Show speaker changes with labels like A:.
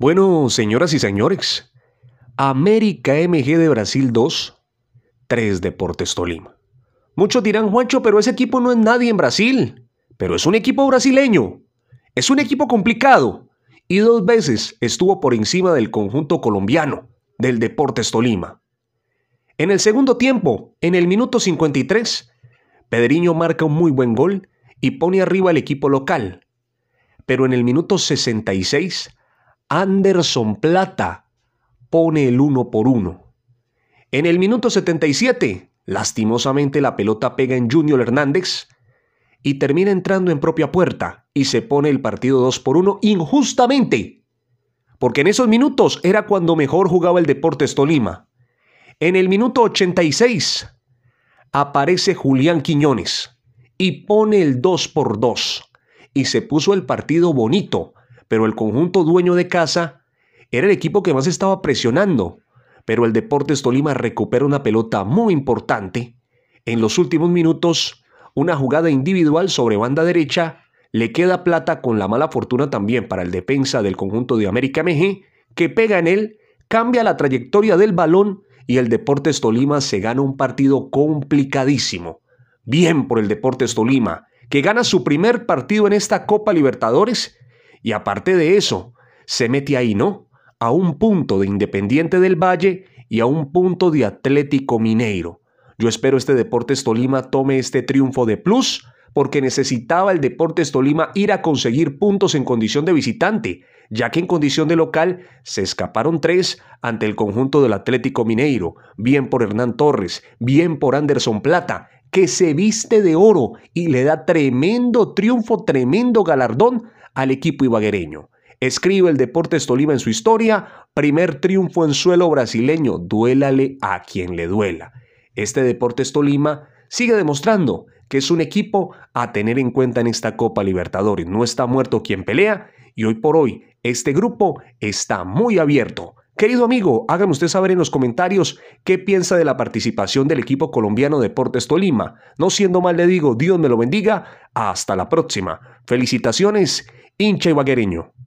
A: Bueno, señoras y señores, América MG de Brasil 2, 3 Deportes Tolima. Muchos dirán, Juancho, pero ese equipo no es nadie en Brasil, pero es un equipo brasileño, es un equipo complicado y dos veces estuvo por encima del conjunto colombiano del Deportes Tolima. En el segundo tiempo, en el minuto 53, Pedriño marca un muy buen gol y pone arriba al equipo local. Pero en el minuto 66, Anderson Plata pone el 1 por 1 En el minuto 77, lastimosamente la pelota pega en Junior Hernández y termina entrando en propia puerta y se pone el partido 2 por 1 injustamente. Porque en esos minutos era cuando mejor jugaba el Deportes Tolima. En el minuto 86 aparece Julián Quiñones y pone el 2 por 2 y se puso el partido bonito pero el conjunto dueño de casa era el equipo que más estaba presionando. Pero el Deportes Tolima recupera una pelota muy importante. En los últimos minutos, una jugada individual sobre banda derecha le queda plata con la mala fortuna también para el defensa del conjunto de América MG, que pega en él, cambia la trayectoria del balón y el Deportes Tolima se gana un partido complicadísimo. Bien por el Deportes Tolima, que gana su primer partido en esta Copa Libertadores y aparte de eso, se mete ahí, ¿no? A un punto de Independiente del Valle y a un punto de Atlético Mineiro. Yo espero este Deportes Tolima tome este triunfo de plus porque necesitaba el Deportes Tolima ir a conseguir puntos en condición de visitante, ya que en condición de local se escaparon tres ante el conjunto del Atlético Mineiro, bien por Hernán Torres, bien por Anderson Plata, que se viste de oro y le da tremendo triunfo, tremendo galardón al equipo ibaguereño. Escribe el Deportes Tolima en su historia, primer triunfo en suelo brasileño, duélale a quien le duela. Este Deportes Tolima sigue demostrando que es un equipo a tener en cuenta en esta Copa Libertadores. No está muerto quien pelea y hoy por hoy este grupo está muy abierto. Querido amigo, hágame usted saber en los comentarios qué piensa de la participación del equipo colombiano Deportes Tolima. No siendo mal, le digo, Dios me lo bendiga. Hasta la próxima. Felicitaciones Inche y